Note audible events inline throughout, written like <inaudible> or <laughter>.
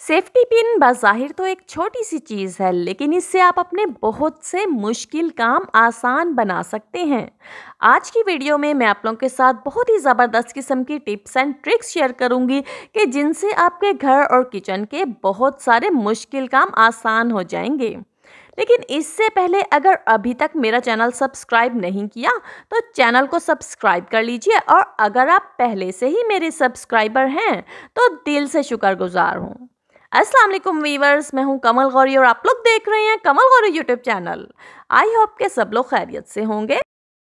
safety pin बाहिर तो एक छोटी सी चीज़ है लेकिन इससे आप अपने बहुत से मुश्किल काम आसान बना सकते हैं आज की वीडियो में मैं आप लोगों के साथ बहुत ही ज़बरदस्त किस्म की टिप्स एंड ट्रिक्स शेयर करूंगी कि जिनसे आपके घर और किचन के बहुत सारे मुश्किल काम आसान हो जाएंगे लेकिन इससे पहले अगर अभी तक मेरा चैनल सब्सक्राइब नहीं किया तो चैनल को सब्सक्राइब कर लीजिए और अगर आप पहले से ही मेरे सब्सक्राइबर हैं तो दिल से शुक्रगुजार हूँ अस्सलाम वालेकुम वीवर्स मैं हूं कमल गौरी और आप लोग देख रहे हैं Kamal Gauri YouTube channel I hope के सब लोग खैरियत से होंगे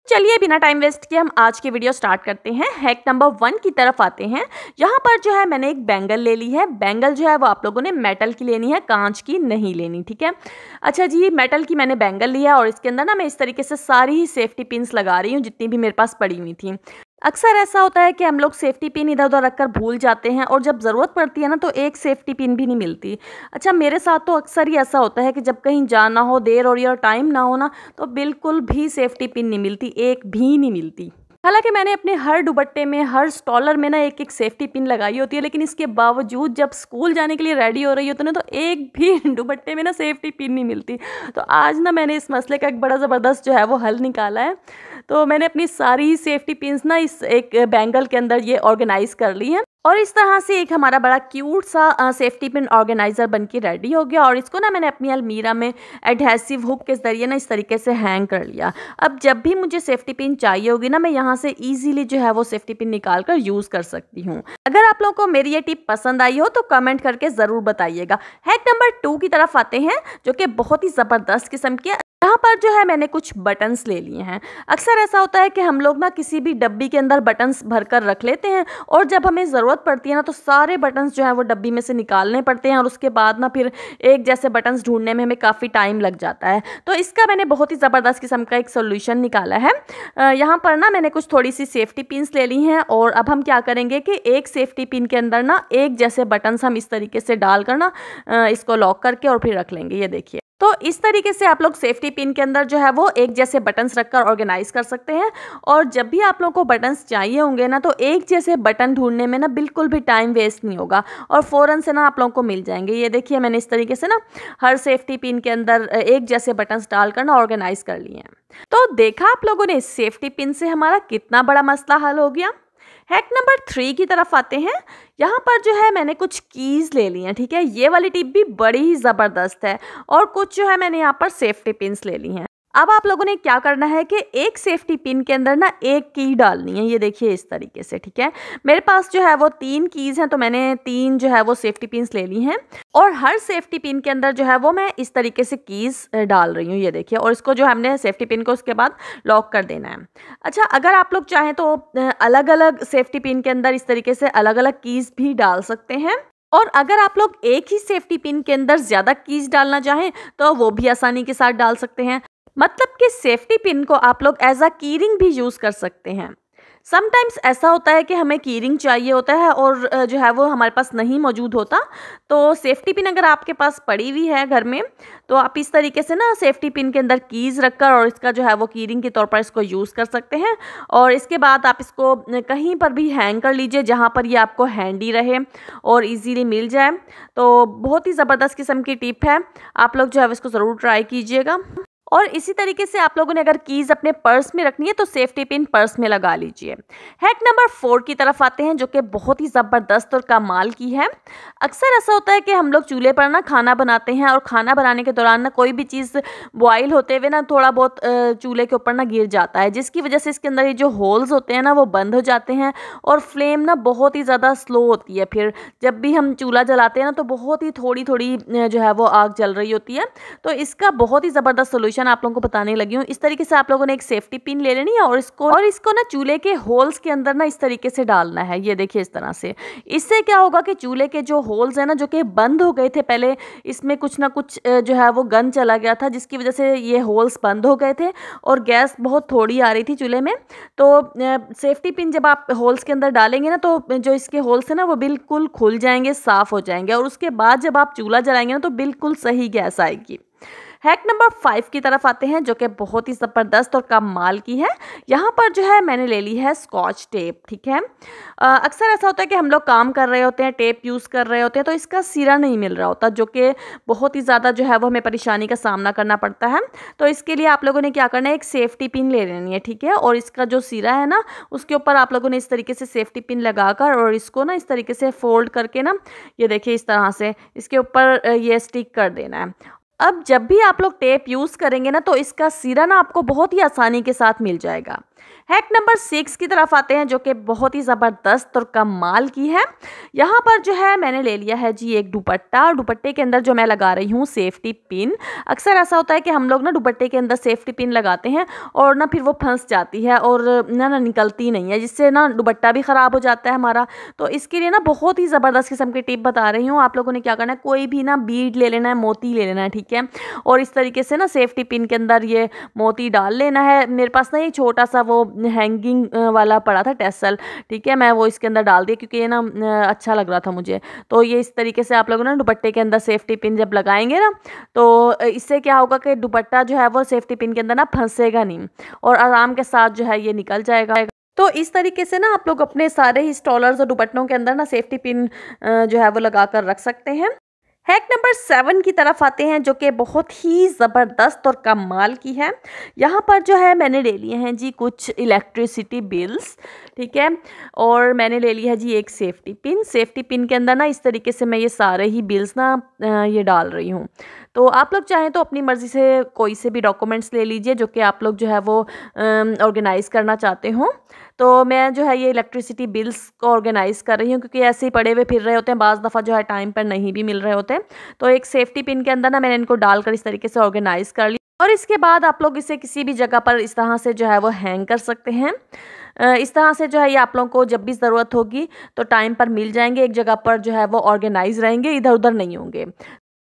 चलिए बिना टाइम वेस्ट किए हम आज की वीडियो स्टार्ट करते हैं हैक नंबर वन की तरफ आते हैं यहाँ पर जो है मैंने एक बैंगल ले ली है बैंगल जो है वो आप लोगों ने मेटल की लेनी है कांच की नहीं लेनी ठीक है अच्छा जी मेटल की मैंने बैंगल लिया और इसके अंदर ना मैं इस तरीके से सारी ही सेफ्टी पिंस लगा रही हूँ जितनी भी मेरे पास पड़ी हुई थी अक्सर ऐसा होता है कि हम लोग सेफ्टी पिन इधर उधर रख कर भूल जाते हैं और जब ज़रूरत पड़ती है ना तो एक सेफ्टी पिन भी नहीं मिलती अच्छा मेरे साथ तो अक्सर ही ऐसा होता है कि जब कहीं जाना हो देर और या टाइम ना हो ना तो बिल्कुल भी सेफ्टी पिन नहीं मिलती एक भी नहीं मिलती हालांकि मैंने अपने हर दुबट्टे में हर स्टॉलर में ना एक एक सेफ्टी पिन लगाई होती है लेकिन इसके बावजूद जब स्कूल जाने के लिए रेडी हो रही होती ना तो एक भी <laughs> दुबट्टे में ना सेफ्टी पिन नहीं मिलती तो आज ना मैंने इस मसले का एक बड़ा ज़बरदस्त जो है वो हल निकाला है तो मैंने अपनी सारी सेफ्टी पिंस ना इस एक बैंगल के अंदर ये ऑर्गेनाइज़ कर ली हैं और इस तरह से एक हमारा बड़ा क्यूट सा आ, सेफ्टी पिन ऑर्गेनाइज़र बन के रेडी हो गया और इसको ना मैंने अपनी अलमीरा में एडहेसिव हुक के ज़रिए ना इस तरीके से हैंग कर लिया अब जब भी मुझे सेफ्टी पिन चाहिए होगी ना मैं यहाँ से ईजिली जो है वो सेफ्टी पिन निकाल कर यूज़ कर सकती हूँ अगर आप लोगों को मेरी ये टिप पसंद आई हो तो कमेंट करके ज़रूर बताइएगा हैक नंबर टू की तरफ आते हैं जो कि बहुत ही ज़बरदस्त किस्म के यहाँ पर जो है मैंने कुछ बटन्स ले लिए हैं अक्सर ऐसा होता है कि हम लोग ना किसी भी डब्बी के अंदर बटन्स भर कर रख लेते हैं और जब हमें ज़रूरत पड़ती है ना तो सारे बटन्स जो हैं वो डब्बी में से निकालने पड़ते हैं और उसके बाद ना फिर एक जैसे बटन्स ढूंढने में हमें काफ़ी टाइम लग जाता है तो इसका मैंने बहुत ही ज़बरदस्त किस्म का एक सोल्यूशन निकाला है यहाँ पर ना मैंने कुछ थोड़ी सी सेफ्टी पिनस ले ली हैं और अब हम क्या करेंगे कि एक सेफ्टी पिन के अंदर ना एक जैसे बटन्स हम इस तरीके से डाल कर ना इसको लॉक करके और फिर रख लेंगे ये देखिए तो इस तरीके से आप लोग सेफ्टी पिन के अंदर जो है वो एक जैसे बटन्स रखकर ऑर्गेनाइज कर सकते हैं और जब भी आप लोगों को बटन्स चाहिए होंगे ना तो एक जैसे बटन ढूंढने में ना बिल्कुल भी टाइम वेस्ट नहीं होगा और फ़ौरन से ना आप लोगों को मिल जाएंगे ये देखिए मैंने इस तरीके से ना हर सेफ्टी पिन के अंदर एक जैसे बटन्स डालकर ना ऑर्गेनाइज़ कर लिए हैं तो देखा आप लोगों ने सेफ्टी पिन से हमारा कितना बड़ा मसला हल हो गया हैक नंबर थ्री की तरफ आते हैं यहाँ पर जो है मैंने कुछ कीज़ ले ली हैं ठीक है ये वाली टिप भी बड़ी ही ज़बरदस्त है और कुछ जो है मैंने यहाँ पर सेफ्टी पिंस ले ली हैं अब आप लोगों ने क्या करना है कि एक सेफ्टी पिन के अंदर ना एक की डालनी है ये देखिए इस तरीके से ठीक है मेरे पास जो है वो तीन कीज़ हैं तो मैंने तीन जो है वो सेफ्टी पिन ले ली हैं और हर सेफ्टी पिन के अंदर जो है वो मैं इस तरीके से कीज़ डाल रही हूँ ये देखिए और इसको जो हमने सेफ्टी पिन को उसके बाद लॉक कर देना है अच्छा अगर आप लोग चाहें तो अलग अलग सेफ्टी पिन के अंदर इस तरीके से अलग अलग कीज़ भी डाल सकते हैं और अगर आप लोग एक ही सेफ्टी पिन के अंदर ज़्यादा कीज डालना चाहें तो वो भी आसानी के साथ डाल सकते हैं मतलब कि सेफ्टी पिन को आप लोग एज आ कीरिंग भी यूज़ कर सकते हैं समटाइम्स ऐसा होता है कि हमें कीरिंग चाहिए होता है और जो है वो हमारे पास नहीं मौजूद होता तो सेफ्टी पिन अगर आपके पास पड़ी हुई है घर में तो आप इस तरीके से ना सेफ्टी पिन के अंदर कीज़ रखकर और इसका जो है वो कीरिंग के तौर पर इसको यूज़ कर सकते हैं और इसके बाद आप इसको कहीं पर भी हैंग कर लीजिए जहाँ पर ये आपको हैंडी रहे और ईजीली मिल जाए तो बहुत ही ज़बरदस्त किस्म की टिप है आप लोग जो है इसको ज़रूर ट्राई कीजिएगा और इसी तरीके से आप लोगों ने अगर कीज़ अपने पर्स में रखनी है तो सेफ्टी पिन पर्स में लगा लीजिए हैक नंबर फोर की तरफ आते हैं जो कि बहुत ही ज़बरदस्त और कमाल की है अक्सर ऐसा होता है कि हम लोग चूल्हे पर ना खाना बनाते हैं और खाना बनाने के दौरान ना कोई भी चीज़ बॉयल होते हुए ना थोड़ा बहुत चूल्हे के ऊपर ना गिर जाता है जिसकी वजह से इसके अंदर ये जो होल्स होते हैं ना वो बंद हो जाते हैं और फ्लेम ना बहुत ही ज़्यादा स्लो होती है फिर जब भी हम चूल्हा जलाते हैं ना तो बहुत ही थोड़ी थोड़ी जो है वो आग जल रही होती है तो इसका बहुत ही ज़बरदस्त सोल्यूशन सॉल्यूशन आप लोगों को बताने लगी हूँ इस तरीके से आप लोगों ने एक सेफ्टी पिन ले लेनी है और इसको और इसको ना चूल्हे के होल्स के अंदर ना इस तरीके से डालना है ये देखिए इस तरह से इससे क्या होगा कि चूल्हे के जो होल्स हैं ना जो कि बंद हो गए थे पहले इसमें कुछ ना कुछ जो है वो गन चला गया था जिसकी वजह से ये होल्स बंद हो गए थे और गैस बहुत थोड़ी आ रही थी चूल्हे में तो सेफ्टी पिन जब आप होल्स के अंदर डालेंगे ना तो जो इसके होल्स हैं ना वो बिल्कुल खुल जाएंगे साफ़ हो जाएंगे और उसके बाद जब आप चूल्हा जलाएंगे ना तो बिल्कुल सही गैस आएगी हैक नंबर फाइव की तरफ आते हैं जो कि बहुत ही ज़बरदस्त और कम माल की है यहाँ पर जो है मैंने ले ली है स्कॉच टेप ठीक है अक्सर ऐसा होता है कि हम लोग काम कर रहे होते हैं टेप यूज़ कर रहे होते हैं तो इसका सिरा नहीं मिल रहा होता जो कि बहुत ही ज़्यादा जो है वो हमें परेशानी का सामना करना पड़ता है तो इसके लिए आप लोगों ने क्या करना है एक सेफ्टी पिन ले लेनी है ठीक है और इसका जो सिरा है ना उसके ऊपर आप लोगों ने इस तरीके से सेफ्टी पिन लगाकर और इसको ना इस तरीके से फोल्ड करके ना ये देखिए इस तरह से इसके ऊपर ये स्टिक कर देना है अब जब भी आप लोग टेप यूज़ करेंगे ना तो इसका सिरा ना आपको बहुत ही आसानी के साथ मिल जाएगा हैक नंबर सिक्स की तरफ आते हैं जो कि बहुत ही ज़बरदस्त और कमाल की है यहाँ पर जो है मैंने ले लिया है जी एक दुपट्टा और दुपट्टे के अंदर जो मैं लगा रही हूँ सेफ्टी पिन अक्सर ऐसा होता है कि हम लोग ना दुपट्टे के अंदर सेफ्टी पिन लगाते हैं और ना फिर वो फंस जाती है और ना ना निकलती नहीं है जिससे ना दुपट्टा भी ख़राब हो जाता है हमारा तो इसके लिए ना बहुत ही ज़बरदस्त किस्म की टिप बता रही हूँ आप लोगों ने क्या करना है कोई भी ना बीड ले लेना है मोती ले लेना है ठीक है और इस तरीके से ना सेफ्टी पिन के अंदर ये मोती डाल लेना है मेरे पास ना ये छोटा सा वो वो हैंगिंग वाला पड़ा था टेसल ठीक है मैं वो इसके अंदर डाल दिया क्योंकि ये ना अच्छा लग रहा था मुझे तो ये इस तरीके से आप लोगों ना दुपट्टे के अंदर सेफ्टी पिन जब लगाएंगे ना तो इससे क्या होगा कि दुपट्टा जो है वो सेफ्टी पिन के अंदर ना फंसेगा नहीं और आराम के साथ जो है ये निकल जाएगा तो इस तरीके से ना आप लोग अपने सारे ही स्टॉलर्स और दुपट्टों के अंदर ना सेफ्टी पिन जो है वो लगा कर रख सकते हैं हैक नंबर सेवन की तरफ आते हैं जो कि बहुत ही ज़बरदस्त और कमाल की है यहाँ पर जो है मैंने ले लिए हैं जी कुछ इलेक्ट्रिसिटी बिल्स ठीक है और मैंने ले लिया है जी एक सेफ्टी पिन सेफ्टी पिन के अंदर ना इस तरीके से मैं ये सारे ही बिल्स ना ये डाल रही हूँ तो आप लोग चाहें तो अपनी मर्ज़ी से कोई से भी डॉक्यूमेंट्स ले लीजिए जो कि आप लोग जो है वो ऑर्गेनाइज़ करना चाहते हों तो मैं जो है ये इलेक्ट्रिसिटी बिल्स को ऑर्गेनाइज़ कर रही हूँ क्योंकि ऐसे ही पड़े हुए फिर रहे होते हैं बाज़ दफ़ा जो है टाइम पर नहीं भी मिल रहे होते हैं तो एक सेफ्टी पिन के अंदर ना मैंने इनको डालकर इस तरीके से ऑर्गेनाइज़ कर ली और इसके बाद आप लोग इसे किसी भी जगह पर इस तरह से जो है वो हैंग कर सकते हैं इस तरह से जो है ये आप लोगों को जब भी ज़रूरत होगी तो टाइम पर मिल जाएंगे एक जगह पर जो है वो ऑर्गेनाइज रहेंगे इधर उधर नहीं होंगे